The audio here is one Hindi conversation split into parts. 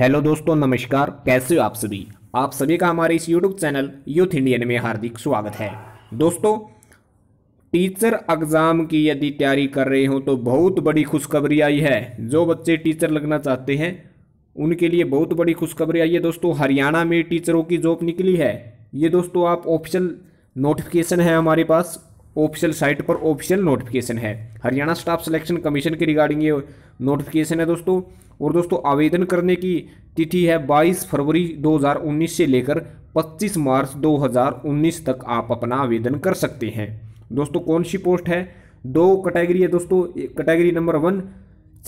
हेलो दोस्तों नमस्कार कैसे हो आप सभी आप सभी का हमारे इस यूट्यूब चैनल यूथ इंडियन में हार्दिक स्वागत है दोस्तों टीचर एग्ज़ाम की यदि तैयारी कर रहे हो तो बहुत बड़ी खुशखबरी आई है जो बच्चे टीचर लगना चाहते हैं उनके लिए बहुत बड़ी खुशखबरी आई है दोस्तों हरियाणा में टीचरों की जॉब निकली है ये दोस्तों आप ऑफिशियल नोटिफिकेशन है हमारे पास ऑफिशियल साइट पर ऑफिशियल नोटिफिकेशन है हरियाणा स्टाफ सिलेक्शन कमीशन के रिगार्डिंग ये नोटिफिकेशन है दोस्तों और दोस्तों आवेदन करने की तिथि है 22 फरवरी 2019 से लेकर 25 मार्च 2019 तक आप अपना आवेदन कर सकते हैं दोस्तों कौन सी पोस्ट है दो कैटेगरी है दोस्तों category number one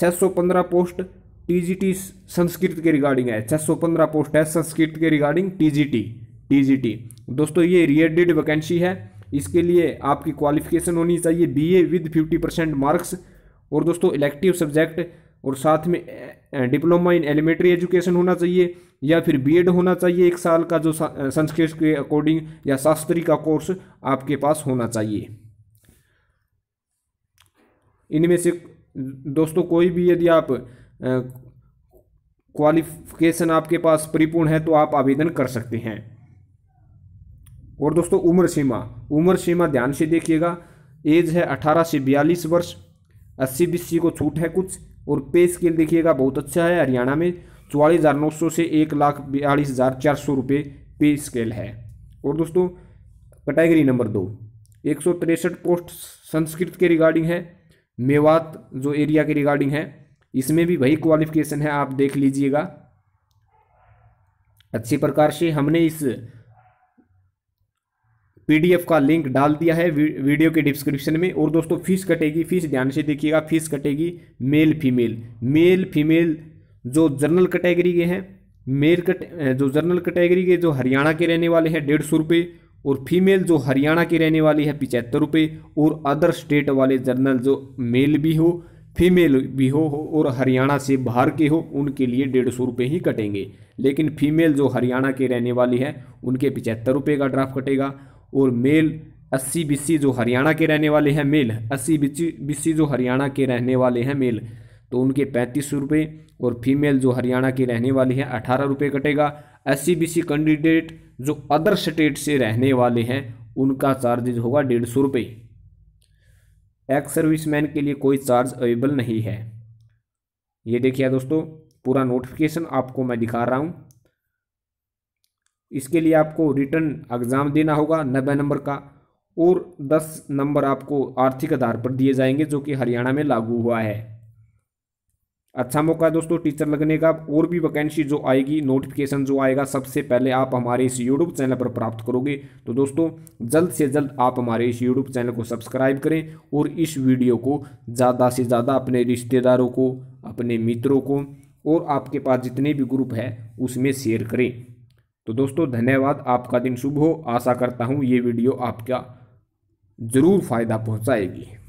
615 post TGT Sanskrit के रिगार्डिंग है 615 पोस्ट है संस्कृत के रिगार्डिंग टीजीटी टीजीटी दोस्तों ये रिएडेड वैकेंसी है इसके लिए आपकी क्वालिफिकेशन होनी चाहिए बीए विद 50 परसेंट मार्क्स और दोस्तों इलेक्टिव सब्जेक्ट और साथ में डिप्लोमा इन एलिमेंट्री एजुकेशन होना चाहिए या फिर बीएड होना चाहिए एक साल का जो संस्कृत के अकॉर्डिंग या शास्त्री का कोर्स आपके पास होना चाहिए इनमें से दोस्तों कोई भी यदि आप क्वालिफिकेशन आपके पास परिपूर्ण है तो आप आवेदन कर सकते हैं और दोस्तों उम्र सीमा उम्र सीमा ध्यान से देखिएगा एज है अठारह से बयालीस वर्ष अस्सी बीस को छूट है कुछ और पे स्केल देखिएगा बहुत अच्छा है हरियाणा में चौवालीस हज़ार नौ सौ से एक लाख बयालीस हज़ार चार सौ रुपये पे स्केल है और दोस्तों कैटेगरी नंबर दो एक सौ तिरसठ पोस्ट संस्कृत के रिगार्डिंग है मेवात जो एरिया के रिगार्डिंग है इसमें भी वही क्वालिफिकेशन है आप देख लीजिएगा अच्छी प्रकार से हमने इस पीडीएफ का लिंक डाल दिया है वीडियो के डिस्क्रिप्शन में और दोस्तों फीस कटेगी फीस ध्यान से देखिएगा फीस कटेगी मेल फीमेल मेल फीमेल जो जर्नल कैटेगरी के हैं मेल कट जो जर्नल कैटेगरी के जो हरियाणा के रहने वाले हैं डेढ़ सौ रुपये और फीमेल जो हरियाणा की रहने वाली है पिचहत्तर रुपये और अदर स्टेट वाले जर्नल जो मेल भी हो फीमेल भी हो और हरियाणा से बाहर के हो उनके लिए डेढ़ सौ रुपये ही कटेंगे लेकिन फीमेल जो हरियाणा के रहने वाली है उनके पिचहत्तर रुपये का ड्राफ्ट कटेगा और मेल अस्सी बीसी जो हरियाणा के रहने वाले हैं मेल अस्सी बीसी जो हरियाणा के रहने वाले हैं मेल तो उनके पैंतीस रुपये और फीमेल जो हरियाणा के रहने वाले हैं अठारह रुपये कटेगा एस सी कैंडिडेट जो अदर स्टेट से रहने वाले हैं उनका चार्जेज होगा डेढ़ सौ रुपये एक्स सर्विसमैन के लिए कोई चार्ज अवेलेबल नहीं है ये देखिए दोस्तों पूरा नोटिफिकेशन आपको मैं दिखा रहा हूँ इसके लिए आपको रिटर्न एग्ज़ाम देना होगा नब्बे नंबर का और दस नंबर आपको आर्थिक आधार पर दिए जाएंगे जो कि हरियाणा में लागू हुआ है अच्छा मौका है दोस्तों टीचर लगने का और भी वैकेंसी जो आएगी नोटिफिकेशन जो आएगा सबसे पहले आप हमारे इस यूट्यूब चैनल पर प्राप्त करोगे तो दोस्तों जल्द से जल्द आप हमारे इस यूट्यूब चैनल को सब्सक्राइब करें और इस वीडियो को ज़्यादा से ज़्यादा अपने रिश्तेदारों को अपने मित्रों को और आपके पास जितने भी ग्रुप है उसमें शेयर करें तो दोस्तों धन्यवाद आपका दिन शुभ हो आशा करता हूँ ये वीडियो आपका ज़रूर फ़ायदा पहुँचाएगी